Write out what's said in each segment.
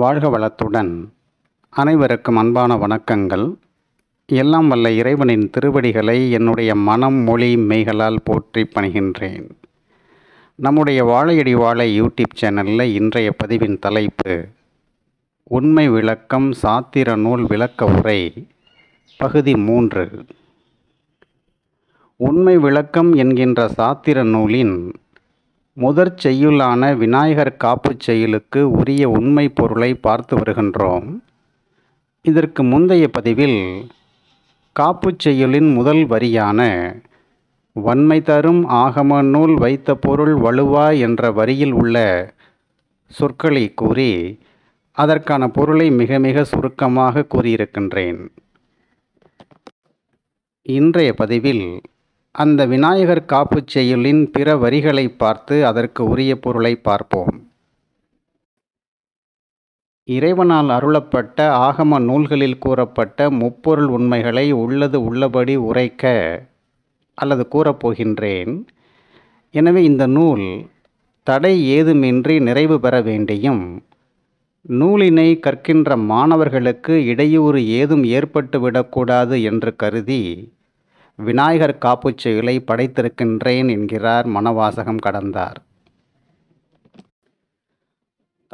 வாழ்க வளத்துடன் அனைவருக்கும் அன்பான வணக்கங்கள் எல்லாம் வல்ல இறைவனின் திருவடிகளை என்னுடைய மனம் மொழி மெய்களால் போற்றி பணிகின்றேன் நம்முடைய வாழையடி வாழை யூடியூப் சேனலில் இன்றைய பதிவின் தலைப்பு உண்மை விளக்கம் சாத்திர நூல் விளக்க உரை பகுதி மூன்று உண்மை விளக்கம் என்கின்ற சாத்திர நூலின் முதற் செய்யுளான விநாயகர் காப்புச் செயலுக்கு உரிய உண்மை பொருளை பார்த்து வருகின்றோம் இதற்கு முந்தைய பதிவில் காப்புச் செய்யுளின் முதல் வரியான வன்மை தரும் ஆகம நூல் வைத்த பொருள் வலுவா என்ற வரியில் உள்ள சொற்களை கூறி அதற்கான பொருளை மிக மிக சுருக்கமாக கூறியிருக்கின்றேன் இன்றைய பதிவில் அந்த விநாயகர் காப்புச் செயலின் பிற வரிகளை பார்த்து அதற்கு உரிய பொருளை பார்ப்போம் இறைவனால் அருளப்பட்ட ஆகம நூல்களில் கூறப்பட்ட முப்பொருள் உண்மைகளை உள்ளது உள்ளபடி உரைக்க அல்லது கூறப்போகின்றேன் எனவே இந்த நூல் தடை ஏதுமின்றி நிறைவு பெற வேண்டியும் நூலினை கற்கின்ற மாணவர்களுக்கு இடையூறு ஏதும் ஏற்பட்டுவிடக்கூடாது என்று கருதி விநாயகர் காப்புச்சிகளை படைத்திருக்கின்றேன் என்கிறார் மனவாசகம் கடந்தார்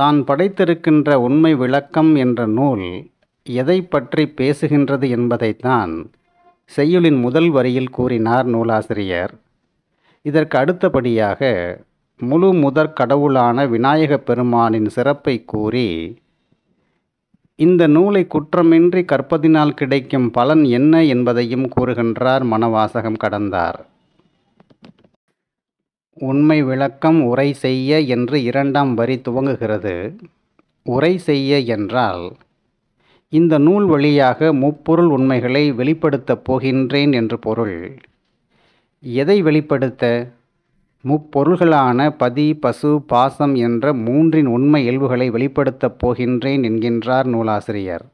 தான் படைத்திருக்கின்ற உண்மை விளக்கம் என்ற நூல் எதை பற்றி பேசுகின்றது என்பதைத்தான் செய்யுளின் முதல் வரியில் கூறினார் நூலாசிரியர் இதற்கு அடுத்தபடியாக முழு முதற் கடவுளான விநாயகப் பெருமானின் சிறப்பை கூறி இந்த நூலை குற்றமின்றி கற்பதினால் கிடைக்கும் பலன் என்ன என்பதையும் கூறுகின்றார் மணவாசகம் கடந்தார் உண்மை விளக்கம் உரை செய்ய என்று இரண்டாம் வரி துவங்குகிறது உரை செய்ய என்றால் இந்த நூல் வழியாக முப்பொருள் உண்மைகளை வெளிப்படுத்தப் போகின்றேன் என்று பொருள் எதை வெளிப்படுத்த முப்பொருள்களான பதி பசு பாசம் என்ற மூன்றின் உண்மை இயல்புகளை வெளிப்படுத்தப் போகின்றேன் என்கின்றார் நூலாசிரியர்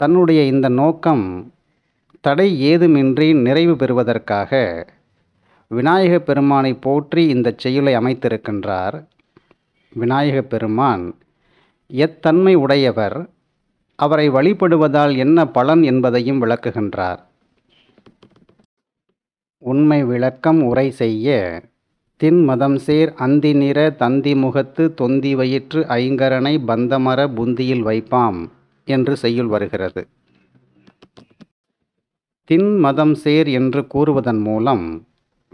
தன்னுடைய இந்த நோக்கம் தடை ஏதுமின்றி நிறைவு பெறுவதற்காக விநாயக பெருமானை போற்றி இந்த செயலை அமைத்திருக்கின்றார் விநாயக பெருமான் எத்தன்மை உடையவர் அவரை வழிபடுவதால் என்ன பலன் என்பதையும் விளக்குகின்றார் உண்மை விளக்கம் உரை செய்ய தின்மதம் சேர் அந்தி நிற தந்தி முகத்து தொந்தி வயிற்று ஐங்கரனை பந்தமர புந்தியில் வைப்பாம் என்று செய்யுள் வருகிறது தின்மதம் சேர் என்று கூறுவதன் மூலம்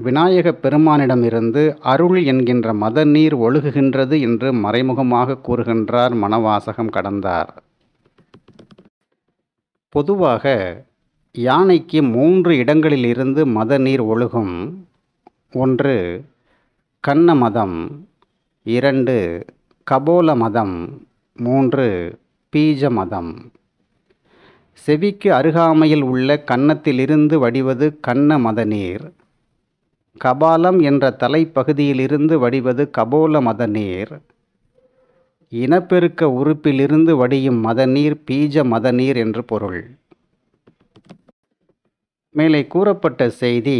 விநாயகப் பெருமானிடமிருந்து அருள் என்கின்ற மத நீர் ஒழுகுகின்றது என்று மறைமுகமாக கூறுகின்றார் மனவாசகம் கடந்தார் பொதுவாக யானைக்கு மூன்று இடங்களிலிருந்து மத நீர் ஒழுகும் ஒன்று கண்ண மதம் இரண்டு கபோல மதம் மூன்று பீஜ மதம் செவிக்கு அருகாமையில் உள்ள கன்னத்திலிருந்து வடிவது கண்ண மத நீர் கபாலம் என்ற தலைப்பகுதியிலிருந்து வடிவது கபோல மத நீர் இனப்பெருக்க உறுப்பிலிருந்து வடியும் மதநீர் பீஜ மதநீர் என்று பொருள் மேலே கூறப்பட்ட செய்தி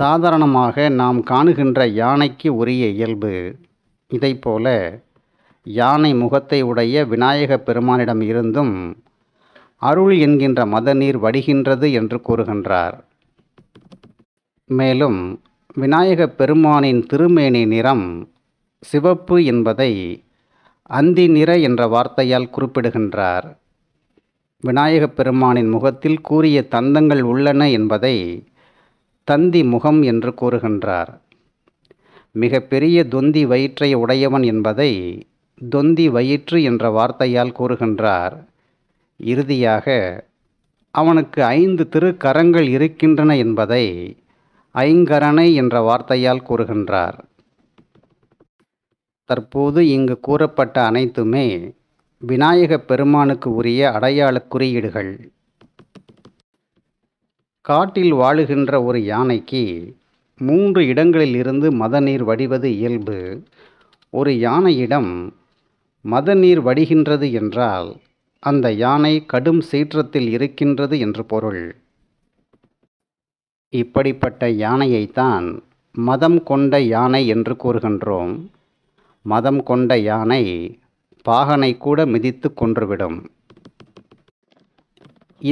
சாதாரணமாக நாம் காணுகின்ற யானைக்கு உரிய இயல்பு இதைப்போல யானை முகத்தை உடைய விநாயக பெருமானிடம் இருந்தும் அருள் என்கின்ற மத நீர் வடிகின்றது என்று கூறுகின்றார் மேலும் விநாயக பெருமானின் திருமேனி நிறம் சிவப்பு என்பதை அந்தி நிற என்ற வார்த்தையால் குறிப்பிடுகின்றார் விநாயகப் பெருமானின் முகத்தில் கூறிய தந்தங்கள் உள்ளன என்பதை தந்தி முகம் என்று கூறுகின்றார் மிக பெரிய தொந்தி வயிற்றை உடையவன் என்பதை தொந்தி வயிற்று என்ற வார்த்தையால் கூறுகின்றார் இறுதியாக அவனுக்கு ஐந்து திருக்கரங்கள் இருக்கின்றன என்பதை ஐங்கரணை என்ற வார்த்தையால் கூறுகின்றார் தற்போது இங்கு கூறப்பட்ட அனைத்துமே விநாயகப் பெருமானுக்கு உரிய அடையாளக் குறியீடுகள் காட்டில் வாழுகின்ற ஒரு யானைக்கு மூன்று இடங்களில் இருந்து மதநீர் வடிவது இயல்பு ஒரு யானையிடம் மதநீர் வடிகின்றது என்றால் அந்த யானை கடும் சீற்றத்தில் இருக்கின்றது என்று பொருள் இப்படிப்பட்ட யானையைத்தான் மதம் கொண்ட யானை என்று கூறுகின்றோம் மதம் கொண்ட யானை பாகனை கூட மிதித்து கொன்றுவிடும்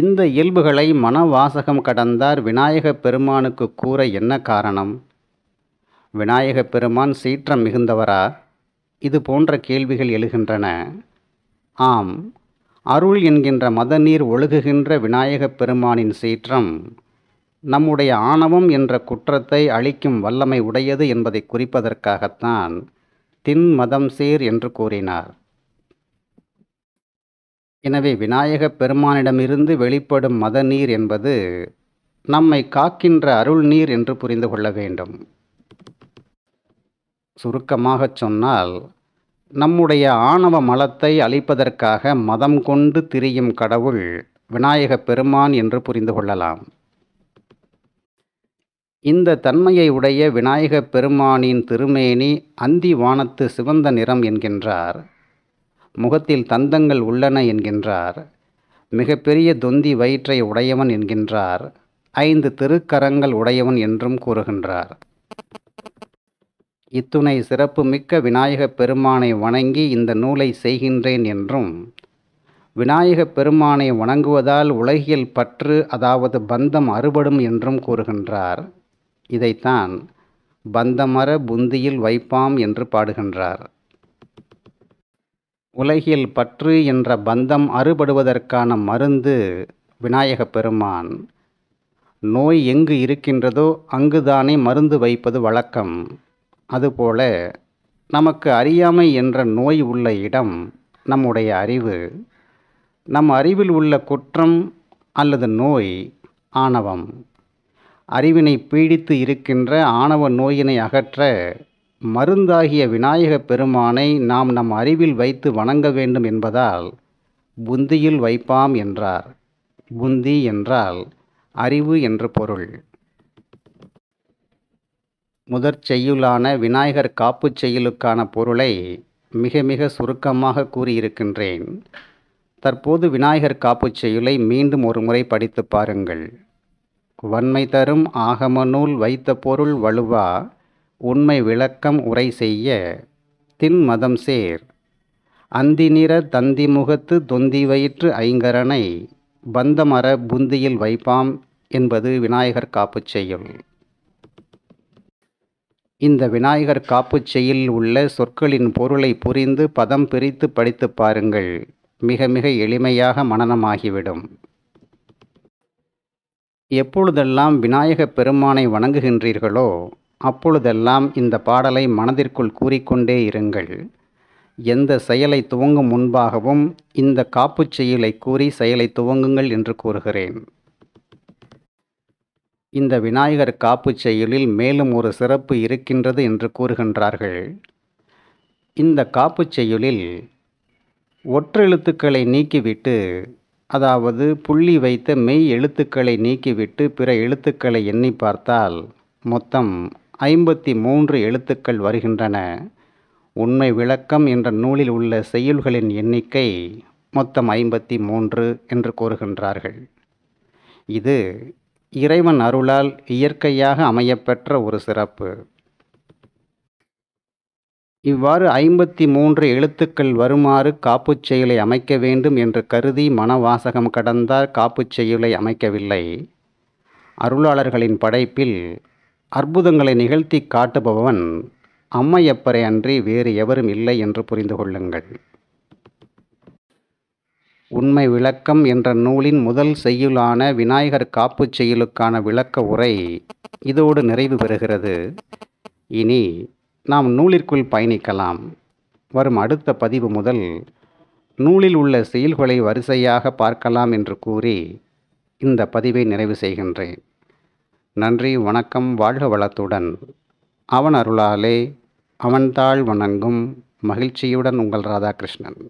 இந்த இயல்புகளை மனவாசகம் கடந்தார் விநாயக பெருமானுக்கு கூற என்ன காரணம் விநாயக பெருமான் சீற்றம் மிகுந்தவரா இது போன்ற கேள்விகள் எழுகின்றன ஆம் அருள் என்கின்ற மதநீர் ஒழுகுகின்ற விநாயகப் பெருமானின் சீற்றம் நம்முடைய ஆணவம் என்ற குற்றத்தை அழிக்கும் வல்லமை உடையது என்பதை குறிப்பதற்காகத்தான் தின் மதம் சேர் என்று கூறினார் எனவே விநாயக பெருமானிடமிருந்து வெளிப்படும் மத நீர் என்பது நம்மை காக்கின்ற அருள் நீர் என்று புரிந்து கொள்ள வேண்டும் சுருக்கமாகச் சொன்னால் நம்முடைய ஆணவ மலத்தை அழிப்பதற்காக மதம் கொண்டு திரியும் கடவுள் விநாயக பெருமான் என்று புரிந்து கொள்ளலாம் இந்த தன்மையை உடைய விநாயக பெருமானின் திருமேனி அந்தி வானத்து சிவந்த நிறம் என்கின்றார் முகத்தில் தந்தங்கள் உள்ளன என்கின்றார் மிகப்பெரிய தொந்தி வயிற்றை உடையவன் என்கின்றார் ஐந்து திருக்கரங்கள் உடையவன் என்றும் கூறுகின்றார் இத்துணை சிறப்பு மிக்க விநாயகப் பெருமானை வணங்கி இந்த நூலை செய்கின்றேன் என்றும் விநாயகப் பெருமானை வணங்குவதால் உலகியல் பற்று அதாவது பந்தம் அறுபடும் என்றும் கூறுகின்றார் இதைத்தான் பந்தமர புந்தியில் வைப்பாம் என்று பாடுகின்றார் உலகில் பற்று என்ற பந்தம் அறுபடுவதற்கான மருந்து விநாயக பெருமான் நோய் எங்கு இருக்கின்றதோ அங்குதானே மருந்து வைப்பது வழக்கம் அதுபோல நமக்கு அறியாமை என்ற நோய் உள்ள இடம் நம்முடைய அறிவு நம் அறிவில் உள்ள குற்றம் அல்லது நோய் ஆணவம் அறிவினை பீடித்து இருக்கின்ற ஆணவ நோயினை அகற்ற மருந்தாகிய விநாயகப் பெருமானை நாம் நம் அறிவில் வைத்து வணங்க வேண்டும் என்பதால் புந்தியில் வைப்பாம் என்றார் புந்தி என்றால் அறிவு என்று பொருள் முதற் செய்யுளான விநாயகர் காப்புச் செய்யுளுக்கான பொருளை மிக மிக சுருக்கமாக கூறியிருக்கின்றேன் தற்போது விநாயகர் காப்புச் செய்யுளை மீண்டும் ஒரு முறை படித்து பாருங்கள் வன்மை தரும் ஆகம நூல் வைத்த பொருள் வலுவா உண்மை விளக்கம் உரை செய்ய தின் மதம் சேர் அந்திநிற தந்தி முகத்து தொந்தி வயிற்று ஐங்கரனை பந்தமர புந்தியில் வைப்பாம் என்பது விநாயகர் காப்புச் செயல் இந்த விநாயகர் காப்புச் செயலில் உள்ள சொற்களின் பொருளை புரிந்து பதம் பிரித்து படித்து பாருங்கள் மிக மிக எளிமையாக மனநமாகிவிடும் எப்பொழுதெல்லாம் விநாயகப் பெருமானை வணங்குகின்றீர்களோ அப்பொழுதெல்லாம் இந்த பாடலை மனதிற்குள் கூறிக்கொண்டே இருங்கள் எந்த செயலை துவங்கும் முன்பாகவும் இந்த காப்புச் செயலை கூறி செயலை துவங்குங்கள் என்று கூறுகிறேன் இந்த விநாயகர் காப்புச் செயலில் மேலும் ஒரு சிறப்பு இருக்கின்றது என்று கூறுகின்றார்கள் இந்த காப்புச் செயலில் ஒற்றெழுத்துக்களை நீக்கிவிட்டு அதாவது புள்ளி வைத்த மெய் எழுத்துக்களை நீக்கிவிட்டு பிற எழுத்துக்களை எண்ணி பார்த்தால் மொத்தம் ஐம்பத்தி மூன்று எழுத்துக்கள் வருகின்றன உண்மை விளக்கம் என்ற நூலில் உள்ள செய்யுள்களின் எண்ணிக்கை மொத்தம் ஐம்பத்தி மூன்று என்று கூறுகின்றார்கள் இது இறைவன் அருளால் இயற்கையாக அமையப்பெற்ற ஒரு சிறப்பு இவ்வாறு ஐம்பத்தி மூன்று எழுத்துக்கள் வருமாறு காப்புச் செயலை அமைக்க வேண்டும் என்று கருதி மனவாசகம் கடந்தார் காப்புச் செயலை அமைக்கவில்லை அருளாளர்களின் படைப்பில் அற்புதங்களை நிகழ்த்தி காட்டுபவன் அம்மையப்பரை அன்றி வேறு எவரும் இல்லை என்று புரிந்து கொள்ளுங்கள் உண்மை விளக்கம் என்ற நூலின் முதல் செய்யுளான விநாயகர் காப்புச் செய்யுளுக்கான விளக்க உரை இதோடு நிறைவு பெறுகிறது இனி நாம் நூலிற்குள் பயணிக்கலாம் வரும் அடுத்த பதிவு முதல் நூலில் உள்ள செயல்களை வரிசையாக பார்க்கலாம் என்று கூறி இந்த பதிவை நிறைவு செய்கின்றேன் நன்றி வணக்கம் வாழ்க வளத்துடன் அவன் அருளாலே தாழ் வணங்கும் மகிழ்ச்சியுடன் உங்கள் ராதாகிருஷ்ணன்